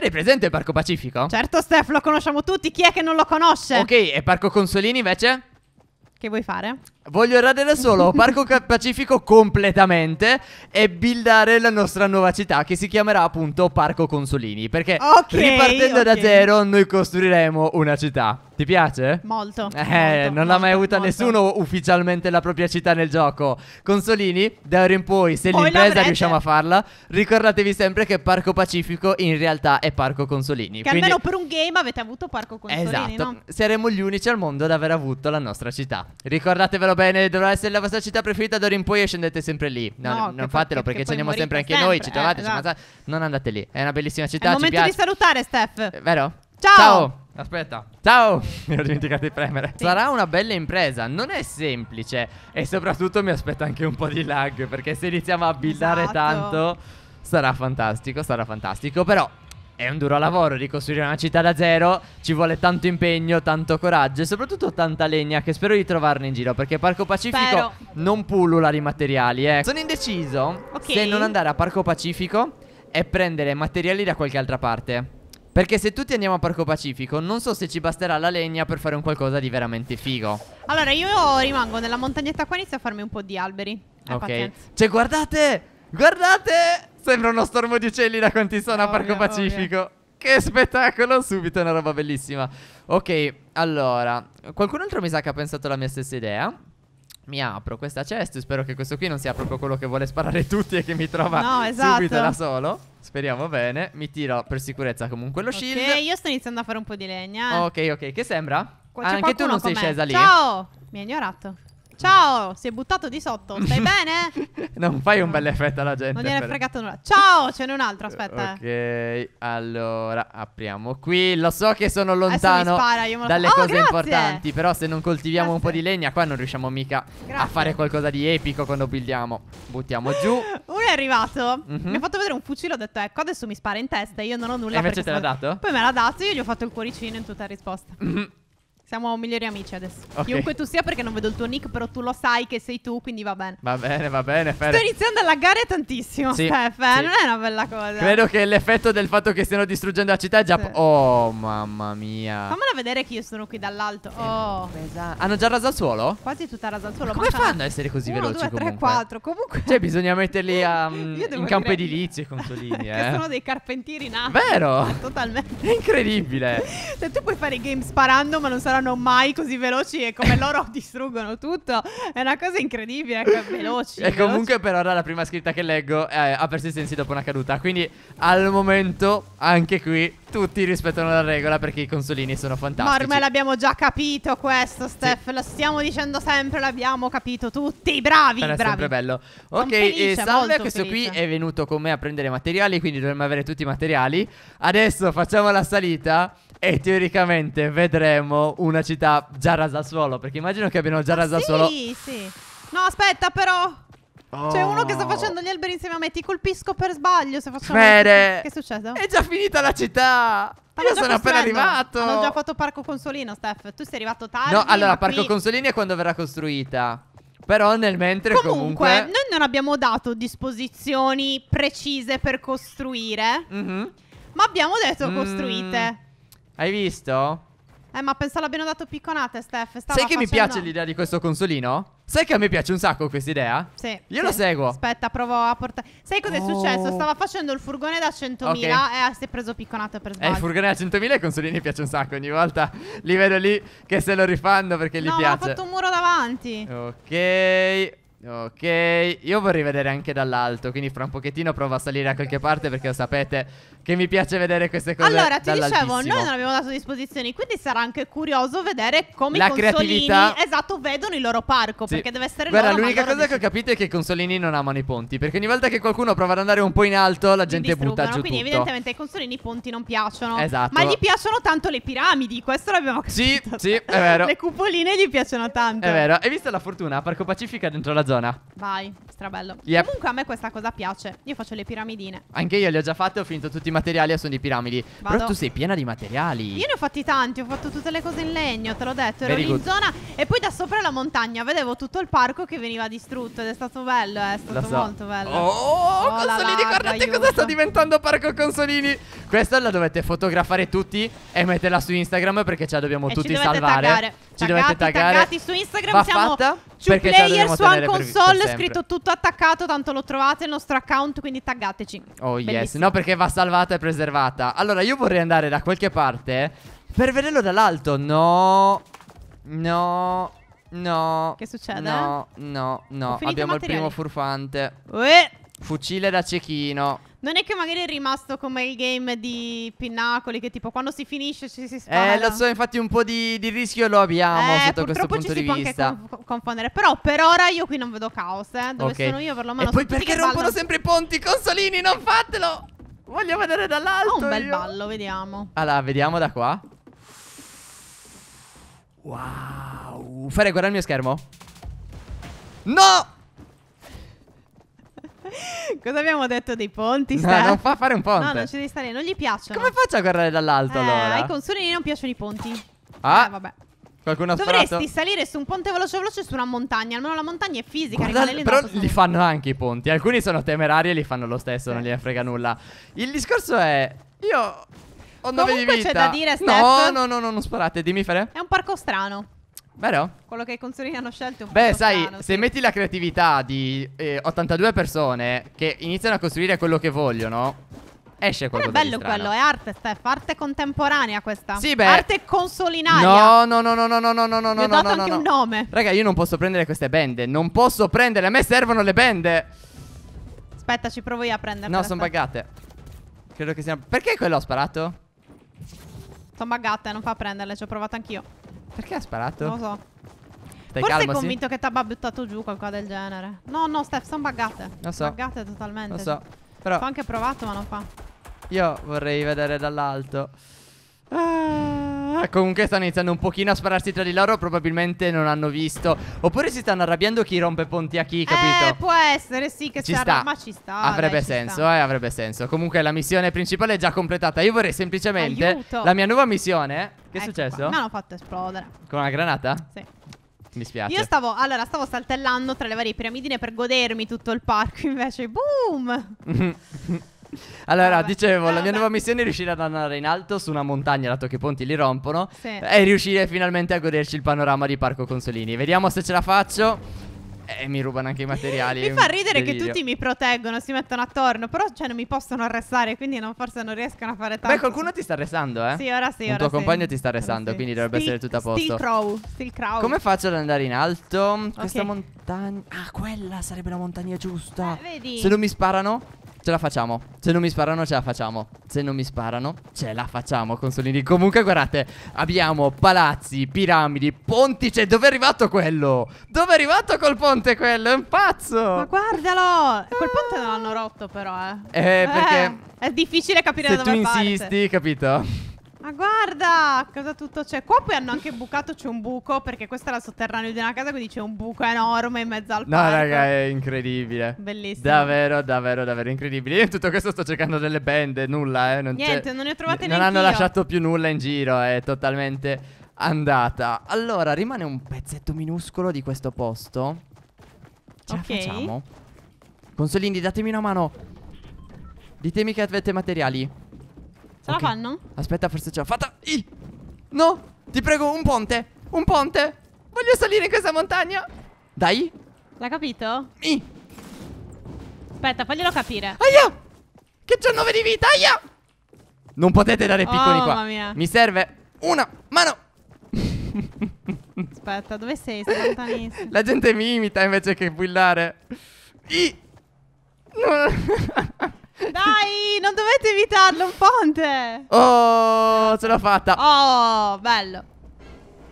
Fede, presente il Parco Pacifico? Certo, Steph, lo conosciamo tutti. Chi è che non lo conosce? Ok, e Parco Consolini invece? Che vuoi fare? Voglio radere solo Parco Pacifico completamente e buildare la nostra nuova città che si chiamerà appunto Parco Consolini. Perché okay, ripartendo okay. da zero noi costruiremo una città. Ti piace? Molto. Eh, molto, non l'ha mai avuta molto. nessuno ufficialmente la propria città nel gioco. Consolini, da ora in poi, se poi l'impresa riusciamo a farla, ricordatevi sempre che Parco Pacifico in realtà è Parco Consolini. Che Quindi... almeno per un game avete avuto Parco Consolini. Esatto. No? Saremo gli unici al mondo ad aver avuto la nostra città. Ricordatevelo bene, dovrà essere la vostra città preferita d'ora in poi e scendete sempre lì. No, no non fatelo perché, ci andiamo sempre anche sempre, noi, ci eh, trovate, eh, ci esatto. non andate lì. È una bellissima città, È il momento di salutare, Steph. È eh, vero? Ciao. Ciao. Aspetta. Ciao! Mi ero dimenticato di premere. Sì. Sarà una bella impresa, non è semplice e soprattutto mi aspetta anche un po' di lag perché se iniziamo a buildare esatto. tanto sarà fantastico, sarà fantastico, però è un duro lavoro ricostruire una città da zero, ci vuole tanto impegno, tanto coraggio e soprattutto tanta legna che spero di trovarne in giro perché Parco Pacifico spero. non pullula di materiali. Eh. Sono indeciso okay. se non andare a Parco Pacifico e prendere materiali da qualche altra parte. Perché se tutti andiamo a Parco Pacifico, non so se ci basterà la legna per fare un qualcosa di veramente figo. Allora, io rimango nella montagnetta qua e inizio a farmi un po' di alberi. Eh, ok. Cioè, guardate! Guardate! Sembra uno stormo di uccelli da quanti sono a Parco Pacifico. Ovvia. Che spettacolo! Subito è una roba bellissima. Ok, allora. Qualcun altro mi sa che ha pensato la mia stessa idea. Mi apro questa chest. Spero che questo qui non sia proprio quello che vuole sparare tutti e che mi trova no, esatto. subito da solo. Speriamo bene. Mi tiro per sicurezza comunque lo shield. Ok, io sto iniziando a fare un po' di legna. Ok, ok. Che sembra? Anche tu non sei scesa lì. Eh? Ciao! Mi ha ignorato. Ciao, si è buttato di sotto. Stai bene? non fai un bel effetto alla gente. Non gliene è fregato nulla. Ciao, ce n'è un altro. Aspetta. Eh. Ok, allora apriamo qui. Lo so che sono lontano spara, lo dalle oh, cose grazie. importanti. Però se non coltiviamo grazie. un po' di legna, qua non riusciamo mica grazie. a fare qualcosa di epico quando buildiamo. Buttiamo giù. Uno è arrivato. Mm -hmm. Mi ha fatto vedere un fucile. Ho detto, ecco, adesso mi spara in testa. Io non ho nulla. E invece te l'ha dato? Poi me l'ha dato. Io gli ho fatto il cuoricino in tutta risposta. Mm -hmm. Siamo migliori amici adesso. Okay. Chiunque tu sia, perché non vedo il tuo nick, però tu lo sai che sei tu, quindi va bene. Va bene, va bene, Fer. Sto iniziando a laggare tantissimo, sì, Steph. Eh? Sì. Non è una bella cosa. Credo che l'effetto del fatto che stiano distruggendo la città è già. Sì. Oh, mamma mia. Fammela vedere che io sono qui dall'alto. Oh. Esatto. Hanno già raso al suolo? Quasi tutta rasa al suolo. Ma come Manca... fanno ad essere così Uno, veloci? 2, 3, 4. Comunque. Cioè, bisogna metterli a, um, in campo edilizio i consolini. che eh. sono dei carpentieri nati. Vero? Totalmente. È incredibile. cioè, tu puoi fare i game sparando, ma non sarà volano mai così veloci e come loro distruggono tutto. È una cosa incredibile, che ecco, veloci. E veloci. comunque per ora la prima scritta che leggo è eh, a persistenza dopo una caduta. Quindi al momento, anche qui, tutti rispettano la regola perché i consolini sono fantastici. Ma ormai l'abbiamo già capito questo, Steph. Sì. Lo stiamo dicendo sempre, l'abbiamo capito tutti. Bravi, Era bravi. sempre bello. Ok, felice, e salve, questo felice. qui è venuto con me a prendere materiali, quindi dovremmo avere tutti i materiali. Adesso facciamo la salita. E teoricamente vedremo una città già rasa al suolo. Perché immagino che abbiano già rasa al sì, suolo. Sì, sì. No, aspetta, però. Oh. C'è uno che sta oh. facendo gli alberi insieme a me. Ti colpisco per sbaglio se facciamo. Bene. Che è successo? È già finita la città. Io sono appena arrivato. Hanno già fatto Parco Consolino, Steph. Tu sei arrivato tardi. No, allora, Parco qui... Consolini è quando verrà costruita. Però nel mentre comunque, comunque... Noi non abbiamo dato disposizioni precise per costruire. Mm -hmm. Ma abbiamo detto mm. costruite. Mm. Hai visto? Eh, ma penso l'abbiano dato picconate, Steph. Stava Sai che facendo... mi piace l'idea di questo consolino? Sai che a me piace un sacco questa idea? Sì. Io sì. lo seguo. Aspetta, provo a portare. Sai cos'è oh. successo? Stava facendo il furgone da 100.000 okay. e si è preso picconate per sbaglio. Eh, il furgone da 100.000 e consolini piace un sacco. Ogni volta li vedo lì che se lo rifanno perché no, gli piace. No, ha fatto un muro davanti. Ok. Ok, io vorrei vedere anche dall'alto, quindi fra un pochettino provo a salire a qualche parte perché lo sapete che mi piace vedere queste cose Allora, ti dicevo, noi non abbiamo dato disposizioni, quindi sarà anche curioso vedere come La i consolini creatività... esatto, vedono il loro parco, sì. perché deve essere Guarda, l'unica cosa dici... che ho capito è che i consolini non amano i ponti, perché ogni volta che qualcuno prova ad andare un po' in alto, la gente butta giù quindi tutto. evidentemente ai consolini i ponti non piacciono. Esatto. Ma gli piacciono tanto le piramidi, questo l'abbiamo capito. Sì, sì, è vero. le cupoline gli piacciono tanto. È vero. Hai visto la fortuna? Parco Pacifica dentro la zona. Vai, strabello. Yep. Comunque a me questa cosa piace. Io faccio le piramidine. Anche io le ho già fatte, ho finito tutti i materiali e sono di piramidi. Vado. Però tu sei piena di materiali. Io ne ho fatti tanti, ho fatto tutte le cose in legno, te l'ho detto. Ero Very lì good. in zona e poi da sopra la montagna vedevo tutto il parco che veniva distrutto ed è stato bello, eh, è stato so. molto bello. Oh, oh consolini, larga, guardate aiuto. cosa sta diventando Parco Consolini. Questa la dovete fotografare tutti e metterla su Instagram perché ce la dobbiamo e tutti ci salvare. Taggare. Ci taggati, dovete taggare. Taggati su Instagram Va siamo fatta perché player su One Console, per scritto tutto attaccato, tanto lo trovate il nostro account, quindi taggateci. Oh Bellissimo. yes, no perché va salvata e preservata. Allora io vorrei andare da qualche parte per vederlo dall'alto. No. No. No. Che succede? No, no, no. Abbiamo materiali. il primo furfante. Uè. Eh. Fucile da cecchino. Non è che magari è rimasto come il game di Pinnacoli, che tipo quando si finisce ci si spara. Eh, lo so, infatti un po' di, di rischio lo abbiamo eh, sotto questo punto di vista. Purtroppo ci si può anche confondere, però per ora io qui non vedo caos, eh. Dove okay. sono io perlomeno... E poi perché rompono ballano... sempre i ponti, consolini, non fatelo! Voglio vedere dall'alto Ho un bel io. ballo, vediamo. Allora, vediamo da qua. Wow. Fare guarda il mio schermo. No! Cosa abbiamo detto dei ponti? No, Steph? non fa fare un ponte. No, non ci devi stare, non gli piacciono. Come faccio a guardare dall'alto eh, allora? Ai consulini non piacciono i ponti. Ah, eh, vabbè. Qualcuno Dovresti sparato? salire su un ponte veloce veloce su una montagna. Almeno la montagna è fisica. Guarda, però li fanno anche i ponti. Alcuni sono temerari e li fanno lo stesso, sì. non gli frega nulla. Il discorso è. Io. Ho 9 di c'è da dire, Steph. No, no, no, no, non sparate. Dimmi, Fere. È un parco strano. Vero? Quello che i consolini hanno scelto è un Beh, sai, strano, se sì. metti la creatività di eh, 82 persone che iniziano a costruire quello che vogliono, esce qualcosa Però è bello quello, è arte, Steph, arte contemporanea questa. Sì, beh. Arte consolinaria. No, no, no, no, no, no, no, no, no, no. Ho dato anche un nome. Raga, io non posso prendere queste bende, non posso prendere, a me servono le bende. Aspetta, ci provo io a prenderle. No, sono buggate. Credo che siano Perché quello ho sparato? Sono buggate, non fa prenderle, ci ho provato anch'io. Perché ha sparato? Non lo so. Stai Forse calma, è convinto sì? che t'abbia buttato giù qualcosa del genere. No, no, Steph, sono buggate. Lo so. Buggate totalmente. Lo cioè. so. Però... Ho anche provato, ma non fa. Io vorrei vedere dall'alto. Ah comunque stanno iniziando un pochino a spararsi tra di loro. Probabilmente non hanno visto. Oppure si stanno arrabbiando chi rompe ponti a chi, capito? Eh, può essere, sì, che ci sta. Ma ci sta. Avrebbe dai, senso, sta. eh, avrebbe senso. Comunque la missione principale è già completata. Io vorrei semplicemente. Aiuto. La mia nuova missione. Che è ecco successo? Qua. Mi hanno fatto esplodere. Con una granata? Sì. Mi spiace. Io stavo, allora, stavo saltellando tra le varie piramidine per godermi tutto il parco. Invece, boom! Allora, vabbè. dicevo, vabbè. la mia nuova missione è riuscire ad andare in alto su una montagna, dato che i ponti li rompono, sì. e riuscire finalmente a goderci il panorama di Parco Consolini. Vediamo se ce la faccio. E eh, mi rubano anche i materiali. mi fa ridere che tutti mi proteggono, si mettono attorno, però cioè, non mi possono arrestare, quindi non, forse non riescono a fare tanto. Beh, qualcuno ti sta arrestando, eh? Sì, ora sì. Il tuo sì. compagno ti sta arrestando, sì. quindi dovrebbe Steel, essere tutto a posto. Steel Crow, Steel Crow. Come faccio ad andare in alto? Okay. Questa montagna... Ah, quella sarebbe la montagna giusta. Eh, vedi? Se non mi sparano... Ce la facciamo. Se non mi sparano, ce la facciamo. Se non mi sparano, ce la facciamo, consolini. Comunque, guardate, abbiamo palazzi, piramidi, ponti. Cioè, dove è arrivato quello? Dove è arrivato col ponte quello? È un pazzo. Ma guardalo. Quel ah. ponte non l'hanno rotto, però, eh. Eh, perché... Eh, è difficile capire da dove parte. Se tu insisti, capito? Ma guarda cosa tutto c'è. Qua poi hanno anche bucato, c'è un buco, perché questo era sotterraneo di una casa, quindi c'è un buco enorme in mezzo al no, parco. No, raga, è incredibile. Bellissimo. Davvero, davvero, davvero incredibile. Io in tutto questo sto cercando delle bende, nulla, eh. Non Niente, non ne ho trovate neanche Non hanno lasciato più nulla in giro, è totalmente andata. Allora, rimane un pezzetto minuscolo di questo posto. Ce ok. facciamo? Consolini, datemi una mano. Ditemi che avete materiali. Ce okay. la fanno? Aspetta, forse ce l'ho fatta. I! No! Ti prego, un ponte! Un ponte! Voglio salire in questa montagna! Dai! L'ha capito? I! Aspetta, faglielo capire. Aia! Che c'ho 9 di vita! Aia! Non potete dare piccoli oh, qua. Mamma mia. Mi serve una mano. Aspetta, dove sei? Sei lontanissimo. La gente mi imita invece che buillare. I! No. Dai, non dovete evitarlo, un ponte. Oh, ce l'ho fatta. Oh, bello.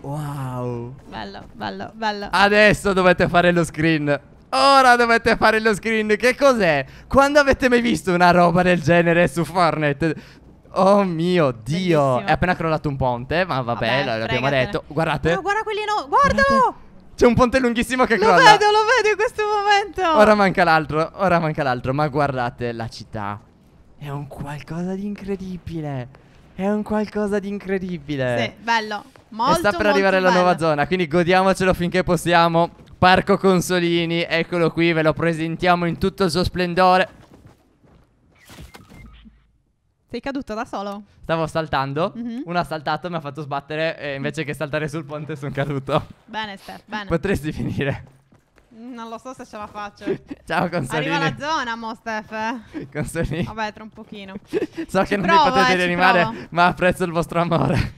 Wow. Bello, bello, bello. Adesso dovete fare lo screen. Ora dovete fare lo screen. Che cos'è? Quando avete mai visto una roba del genere su Fortnite? Oh mio dio, Bellissimo. è appena crollato un ponte, ma vabbè, vabbè l'abbiamo detto. Guardate. No, guarda quelli no, guardalo! Guardate. C'è un ponte lunghissimo che lo crolla. Lo vedo, lo vedo in questo momento. Ora manca l'altro, ora manca l'altro. Ma guardate la città. È un qualcosa di incredibile. È un qualcosa di incredibile. Sì, bello. Molto, e sta per arrivare la nuova zona, quindi godiamocelo finché possiamo. Parco Consolini, eccolo qui, ve lo presentiamo in tutto il suo splendore. Sei caduto da solo? Stavo saltando, mm-hmm. un assaltato mi ha fatto sbattere e invece che saltare sul ponte sono caduto. Bene, Steph, bene. Potresti finire. Non lo so se ce la faccio. Ciao Consolini. Arriva la zona, mo Steph. Consolini. Vabbè, tra un pochino. so che eh, ci non mi potete eh, rianimare, ma apprezzo il vostro amore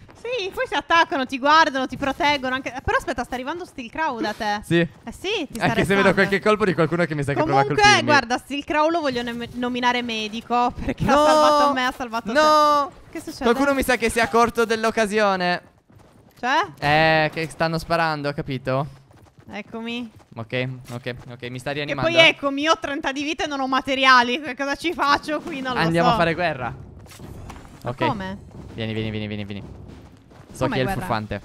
poi si attaccano, ti guardano, ti proteggono. Anche... Eh, però aspetta, sta arrivando Steel Crow da te. Sì. Eh sì, ti sta Anche restando. se vedo qualche colpo di qualcuno che mi sa che prova a colpirmi. Comunque, guarda, Steel Crow lo voglio nominare medico perché no! ha salvato me, ha salvato no! No! Che succede? Qualcuno mi sa che si è accorto dell'occasione. Cioè? Eh, che stanno sparando, capito? Eccomi. Ok, ok, ok, mi sta rianimando. E poi eccomi, io ho 30 di vita e non ho materiali. Cosa ci faccio qui? Non lo Andiamo so. Andiamo a fare guerra. Ma ok. Come? Vieni, vieni, vieni, vieni, vieni. So chi è il furfante.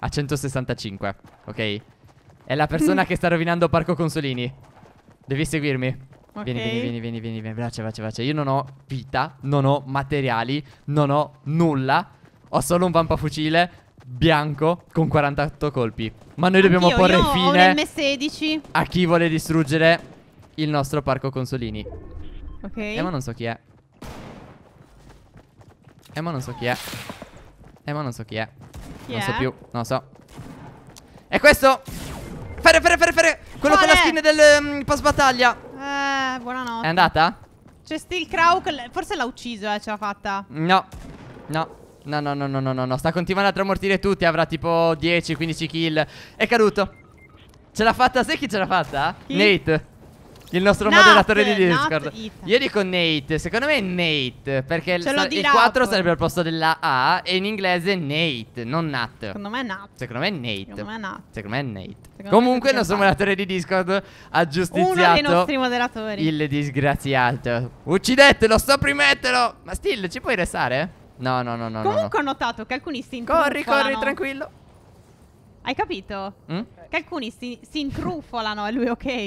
A 165, ok? È la persona che sta rovinando Parco Consolini. Devi seguirmi. Okay. Vieni, vieni, vieni, vieni, vieni, vieni, veloce, veloce, veloce. Io non ho vita, non ho materiali, non ho nulla. Ho solo un vampafucile bianco con 48 colpi. Ma noi dobbiamo porre fine M16. a chi vuole distruggere il nostro parco consolini. Ok. Eh, ma non so chi è. Eh, ma non so chi è. Eh, ma non so chi è. Chi non è? so più. Non so. È questo. Fere, fere, fere, fere. Quello Qual con la skin del um, mm, pass battaglia. Eh, buonanotte. È andata? C'è Steel Krauk. Forse l'ha ucciso, eh. Ce l'ha fatta. No. No. No, no, no, no, no, no, Sta continuando a tramortire tutti. Avrà tipo 10-15 kill. È caduto. Ce l'ha fatta, sai chi ce l'ha fatta? Chi? Nate. Il nostro not moderatore di Discord. Io dico Nate. Secondo me è Nate. Perché il, il 4 sarebbe al posto della A. E in inglese è Nate, non Nat. Secondo me è Nat. Secondo me è Nate. Secondo me è Nat. Nate. Secondo Comunque, il nostro moderatore di Discord ha giustiziato. Uno dei nostri moderatori. Il disgraziato. Uccidetelo, sopprimetelo. Ma Still, ci puoi restare? No, no, no, no. Comunque no, no. ho notato che alcuni si intrufolano. Corri, corri, tranquillo. Hai capito? Mm? Che alcuni si, si intrufolano, e lui ok?